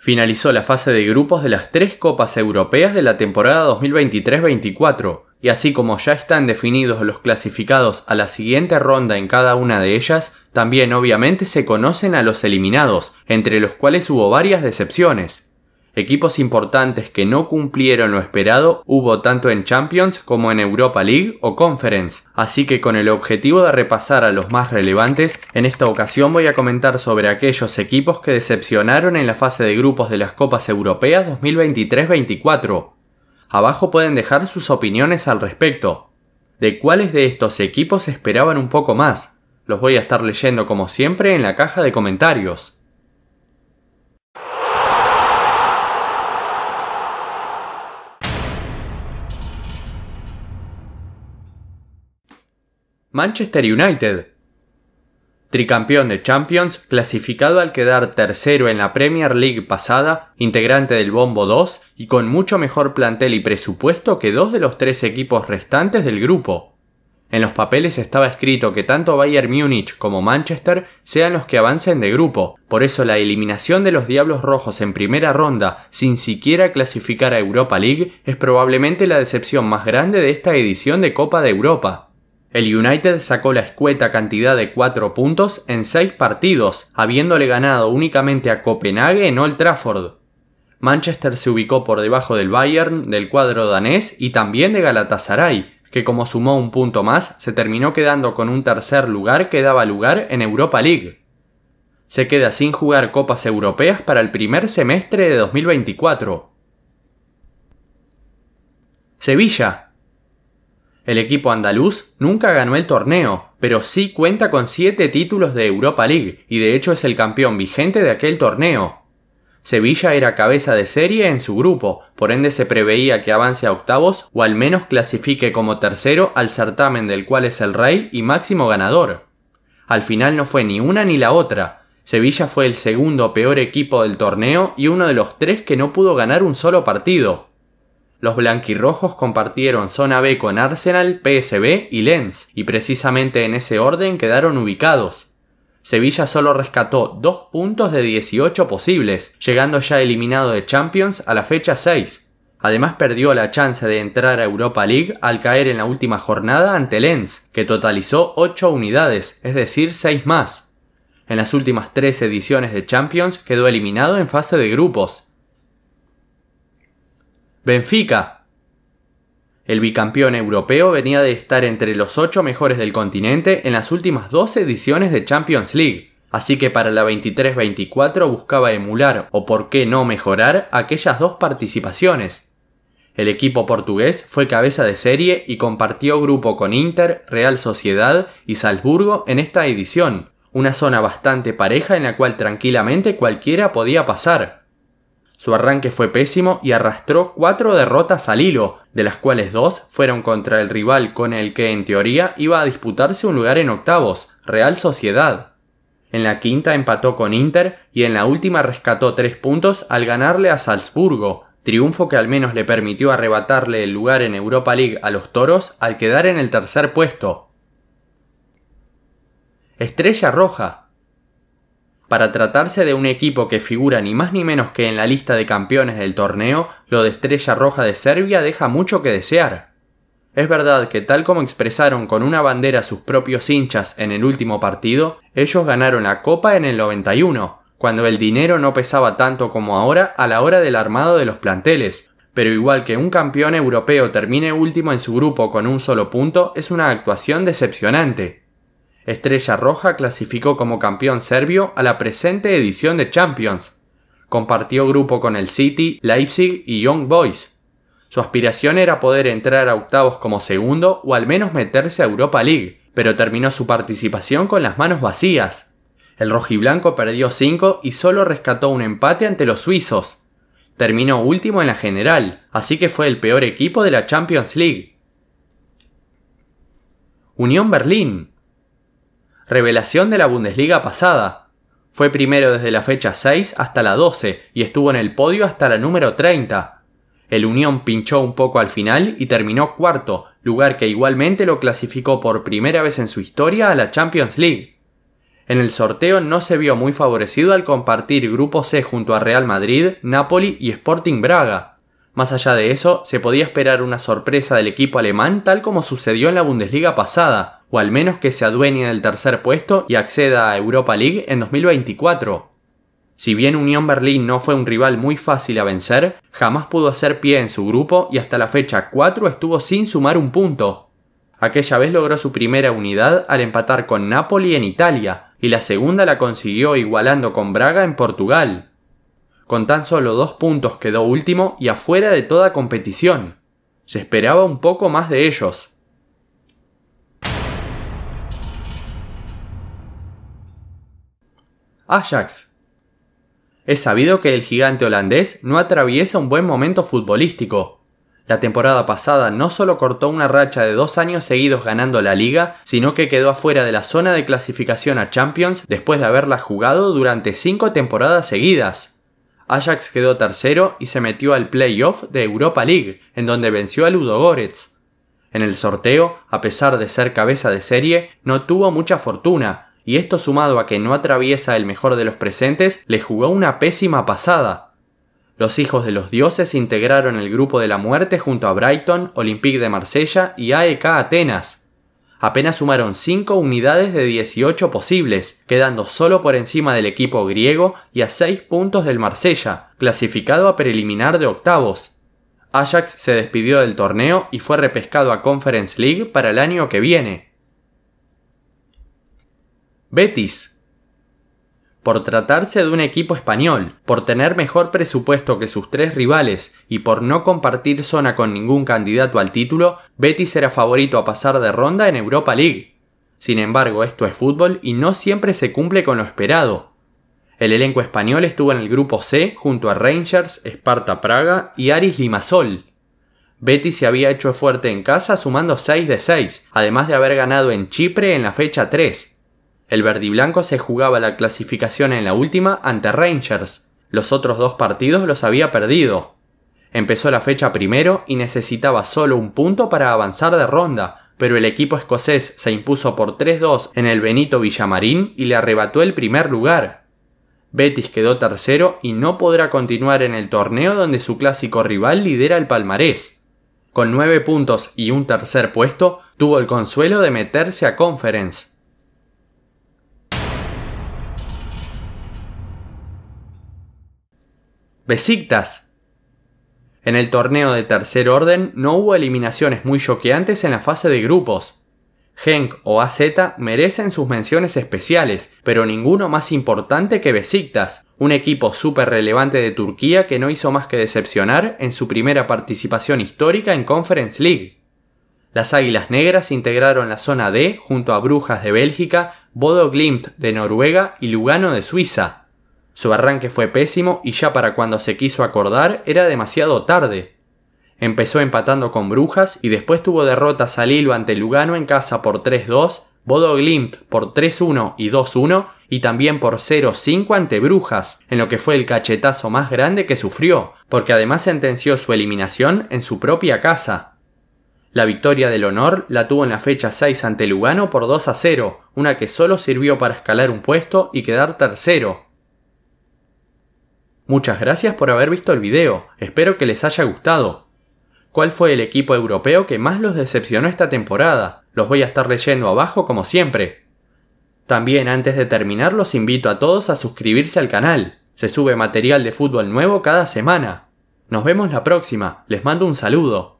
Finalizó la fase de grupos de las tres Copas Europeas de la temporada 2023-24, y así como ya están definidos los clasificados a la siguiente ronda en cada una de ellas, también obviamente se conocen a los eliminados, entre los cuales hubo varias decepciones. Equipos importantes que no cumplieron lo esperado hubo tanto en Champions como en Europa League o Conference, así que con el objetivo de repasar a los más relevantes, en esta ocasión voy a comentar sobre aquellos equipos que decepcionaron en la fase de grupos de las Copas Europeas 2023-24. Abajo pueden dejar sus opiniones al respecto. ¿De cuáles de estos equipos esperaban un poco más? Los voy a estar leyendo como siempre en la caja de comentarios. Manchester United. Tricampeón de Champions, clasificado al quedar tercero en la Premier League pasada, integrante del Bombo 2 y con mucho mejor plantel y presupuesto que dos de los tres equipos restantes del grupo. En los papeles estaba escrito que tanto Bayern Múnich como Manchester sean los que avancen de grupo, por eso la eliminación de los Diablos Rojos en primera ronda sin siquiera clasificar a Europa League es probablemente la decepción más grande de esta edición de Copa de Europa. El United sacó la escueta cantidad de 4 puntos en 6 partidos, habiéndole ganado únicamente a Copenhague en Old Trafford. Manchester se ubicó por debajo del Bayern, del cuadro danés y también de Galatasaray, que como sumó un punto más, se terminó quedando con un tercer lugar que daba lugar en Europa League. Se queda sin jugar copas europeas para el primer semestre de 2024. Sevilla, el equipo andaluz nunca ganó el torneo, pero sí cuenta con 7 títulos de Europa League y de hecho es el campeón vigente de aquel torneo. Sevilla era cabeza de serie en su grupo, por ende se preveía que avance a octavos o al menos clasifique como tercero al certamen del cual es el rey y máximo ganador. Al final no fue ni una ni la otra. Sevilla fue el segundo peor equipo del torneo y uno de los tres que no pudo ganar un solo partido. Los blanquirrojos compartieron zona B con Arsenal, PSB y Lens, y precisamente en ese orden quedaron ubicados. Sevilla solo rescató 2 puntos de 18 posibles, llegando ya eliminado de Champions a la fecha 6. Además perdió la chance de entrar a Europa League al caer en la última jornada ante Lens, que totalizó 8 unidades, es decir, 6 más. En las últimas 3 ediciones de Champions quedó eliminado en fase de grupos, Benfica. El bicampeón europeo venía de estar entre los ocho mejores del continente en las últimas dos ediciones de Champions League, así que para la 23-24 buscaba emular, o por qué no mejorar, aquellas dos participaciones. El equipo portugués fue cabeza de serie y compartió grupo con Inter, Real Sociedad y Salzburgo en esta edición, una zona bastante pareja en la cual tranquilamente cualquiera podía pasar. Su arranque fue pésimo y arrastró cuatro derrotas al hilo, de las cuales dos fueron contra el rival con el que en teoría iba a disputarse un lugar en octavos, Real Sociedad. En la quinta empató con Inter y en la última rescató tres puntos al ganarle a Salzburgo, triunfo que al menos le permitió arrebatarle el lugar en Europa League a los Toros al quedar en el tercer puesto. Estrella Roja, para tratarse de un equipo que figura ni más ni menos que en la lista de campeones del torneo, lo de Estrella Roja de Serbia deja mucho que desear. Es verdad que tal como expresaron con una bandera sus propios hinchas en el último partido, ellos ganaron la Copa en el 91, cuando el dinero no pesaba tanto como ahora a la hora del armado de los planteles, pero igual que un campeón europeo termine último en su grupo con un solo punto es una actuación decepcionante. Estrella Roja clasificó como campeón serbio a la presente edición de Champions. Compartió grupo con el City, Leipzig y Young Boys. Su aspiración era poder entrar a octavos como segundo o al menos meterse a Europa League, pero terminó su participación con las manos vacías. El rojiblanco perdió 5 y solo rescató un empate ante los suizos. Terminó último en la general, así que fue el peor equipo de la Champions League. Unión Berlín revelación de la Bundesliga pasada. Fue primero desde la fecha 6 hasta la 12 y estuvo en el podio hasta la número 30. El Unión pinchó un poco al final y terminó cuarto, lugar que igualmente lo clasificó por primera vez en su historia a la Champions League. En el sorteo no se vio muy favorecido al compartir grupo C junto a Real Madrid, Napoli y Sporting Braga. Más allá de eso, se podía esperar una sorpresa del equipo alemán tal como sucedió en la Bundesliga pasada, o al menos que se adueñe del tercer puesto y acceda a Europa League en 2024. Si bien Unión Berlín no fue un rival muy fácil a vencer, jamás pudo hacer pie en su grupo y hasta la fecha 4 estuvo sin sumar un punto. Aquella vez logró su primera unidad al empatar con Napoli en Italia y la segunda la consiguió igualando con Braga en Portugal. Con tan solo dos puntos quedó último y afuera de toda competición. Se esperaba un poco más de ellos, Ajax. Es sabido que el gigante holandés no atraviesa un buen momento futbolístico. La temporada pasada no solo cortó una racha de dos años seguidos ganando la liga, sino que quedó afuera de la zona de clasificación a Champions después de haberla jugado durante cinco temporadas seguidas. Ajax quedó tercero y se metió al playoff de Europa League, en donde venció a Ludogorets. En el sorteo, a pesar de ser cabeza de serie, no tuvo mucha fortuna, y esto sumado a que no atraviesa el mejor de los presentes, le jugó una pésima pasada. Los hijos de los dioses integraron el grupo de la muerte junto a Brighton, Olympique de Marsella y AEK Atenas. Apenas sumaron 5 unidades de 18 posibles, quedando solo por encima del equipo griego y a 6 puntos del Marsella, clasificado a preliminar de octavos. Ajax se despidió del torneo y fue repescado a Conference League para el año que viene. Betis. Por tratarse de un equipo español, por tener mejor presupuesto que sus tres rivales y por no compartir zona con ningún candidato al título, Betis era favorito a pasar de ronda en Europa League. Sin embargo, esto es fútbol y no siempre se cumple con lo esperado. El elenco español estuvo en el grupo C junto a Rangers, Sparta Praga y Aris Limassol. Betis se había hecho fuerte en casa sumando 6 de 6, además de haber ganado en Chipre en la fecha 3, el verdiblanco se jugaba la clasificación en la última ante Rangers. Los otros dos partidos los había perdido. Empezó la fecha primero y necesitaba solo un punto para avanzar de ronda, pero el equipo escocés se impuso por 3-2 en el Benito Villamarín y le arrebató el primer lugar. Betis quedó tercero y no podrá continuar en el torneo donde su clásico rival lidera el palmarés. Con nueve puntos y un tercer puesto, tuvo el consuelo de meterse a Conference. Besiktas. En el torneo de tercer orden no hubo eliminaciones muy choqueantes en la fase de grupos. Genk o AZ merecen sus menciones especiales, pero ninguno más importante que Besiktas, un equipo súper relevante de Turquía que no hizo más que decepcionar en su primera participación histórica en Conference League. Las Águilas Negras integraron la zona D junto a Brujas de Bélgica, Bodo Glimt de Noruega y Lugano de Suiza. Su arranque fue pésimo y ya para cuando se quiso acordar era demasiado tarde. Empezó empatando con Brujas y después tuvo derrotas al Lilo ante Lugano en casa por 3-2, Bodo Glimt por 3-1 y 2-1 y también por 0-5 ante Brujas, en lo que fue el cachetazo más grande que sufrió, porque además sentenció su eliminación en su propia casa. La victoria del honor la tuvo en la fecha 6 ante Lugano por 2 a 0, una que solo sirvió para escalar un puesto y quedar tercero, Muchas gracias por haber visto el video, espero que les haya gustado. ¿Cuál fue el equipo europeo que más los decepcionó esta temporada? Los voy a estar leyendo abajo como siempre. También antes de terminar los invito a todos a suscribirse al canal. Se sube material de fútbol nuevo cada semana. Nos vemos la próxima, les mando un saludo.